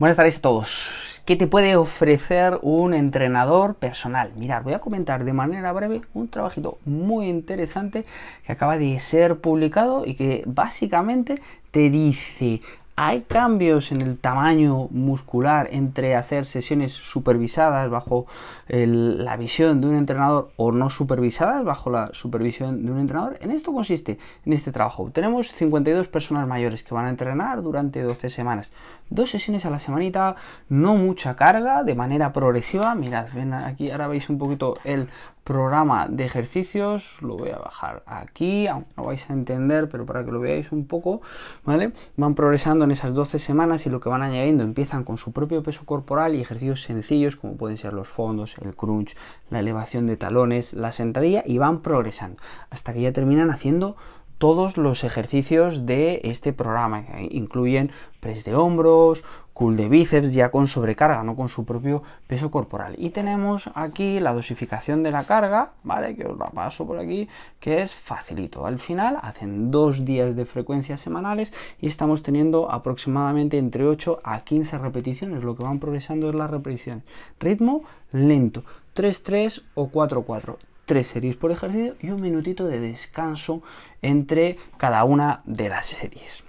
Buenas tardes a todos. ¿Qué te puede ofrecer un entrenador personal? Mirad, voy a comentar de manera breve un trabajito muy interesante que acaba de ser publicado y que básicamente te dice hay cambios en el tamaño muscular entre hacer sesiones supervisadas bajo la visión de un entrenador o no supervisadas bajo la supervisión de un entrenador. En esto consiste, en este trabajo. Tenemos 52 personas mayores que van a entrenar durante 12 semanas. Dos sesiones a la semanita, no mucha carga, de manera progresiva. Mirad, ven aquí, ahora veis un poquito el programa de ejercicios, lo voy a bajar aquí, aunque no vais a entender, pero para que lo veáis un poco, ¿vale? Van progresando en esas 12 semanas y lo que van añadiendo empiezan con su propio peso corporal y ejercicios sencillos como pueden ser los fondos, el crunch, la elevación de talones, la sentadilla y van progresando hasta que ya terminan haciendo todos los ejercicios de este programa, que incluyen press de hombros, de bíceps ya con sobrecarga, no con su propio peso corporal. Y tenemos aquí la dosificación de la carga, ¿vale? Que os la paso por aquí, que es facilito. Al final hacen dos días de frecuencias semanales y estamos teniendo aproximadamente entre 8 a 15 repeticiones. Lo que van progresando es la repetición. Ritmo lento, 3-3 o 4-4 tres series por ejercicio y un minutito de descanso entre cada una de las series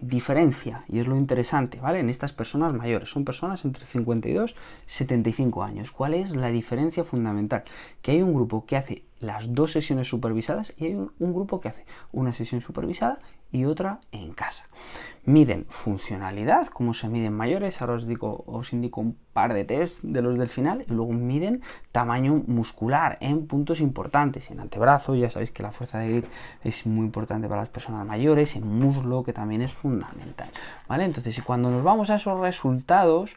diferencia, y es lo interesante, ¿vale? En estas personas mayores, son personas entre 52 y 75 años. ¿Cuál es la diferencia fundamental? Que hay un grupo que hace las dos sesiones supervisadas y hay un, grupo que hace una sesión supervisada y otra en casa. Miden funcionalidad, como se miden mayores, ahora os, digo, os indico un par de test de los del final, y luego miden tamaño muscular en puntos importantes, en antebrazo, ya sabéis que la fuerza de grip es muy importante para las personas mayores, en muslo, que también es fundamental, ¿vale? Entonces, y cuando nos vamos a esos resultados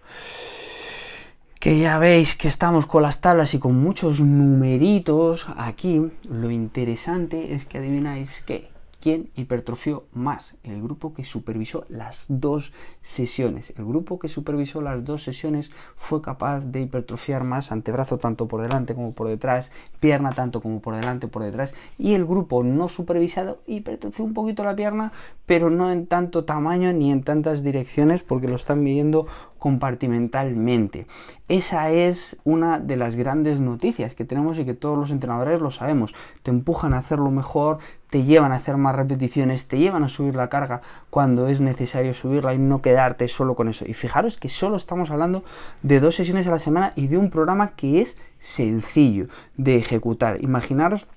que ya veis que estamos con las tablas y con muchos numeritos aquí, lo interesante es que adivináis que quién hipertrofió más, el grupo que supervisó las dos sesiones. El grupo que supervisó las dos sesiones fue capaz de hipertrofiar más antebrazo tanto por delante como por detrás, pierna tanto como por delante, por detrás, y el grupo no supervisado hipertrofió un poquito la pierna, pero no en tanto tamaño ni en tantas direcciones porque lo están midiendo compartimentalmente. Esa es una de las grandes noticias que tenemos y que todos los entrenadores lo sabemos. Te empujan a hacerlo mejor, te llevan a hacer más repeticiones, te llevan a subir la carga cuando es necesario subirla y no quedarte solo con eso. Y fijaros que solo estamos hablando de dos sesiones a la semana y de un programa que es sencillo de ejecutar. Imaginaros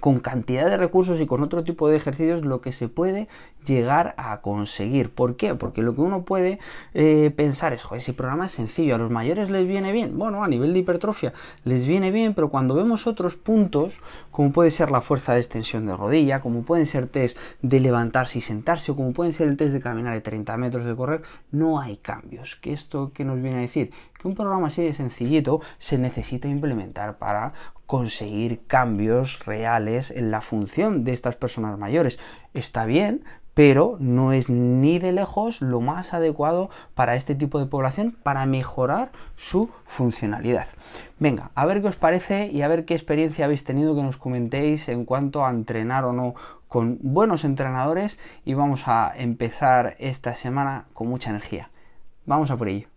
con cantidad de recursos y con otro tipo de ejercicios lo que se puede llegar a conseguir. ¿Por qué? Porque lo que uno puede eh, pensar es, joder, ese programa es sencillo, a los mayores les viene bien. Bueno, a nivel de hipertrofia les viene bien, pero cuando vemos otros puntos, como puede ser la fuerza de extensión de rodilla, como pueden ser test de levantarse y sentarse, o como pueden ser el test de caminar de 30 metros de correr, no hay cambios. ¿Qué esto que nos viene a decir? Que un programa así de sencillito se necesita implementar para conseguir cambios reales es la función de estas personas mayores. Está bien, pero no es ni de lejos lo más adecuado para este tipo de población para mejorar su funcionalidad. Venga, a ver qué os parece y a ver qué experiencia habéis tenido que nos comentéis en cuanto a entrenar o no con buenos entrenadores y vamos a empezar esta semana con mucha energía. Vamos a por ello.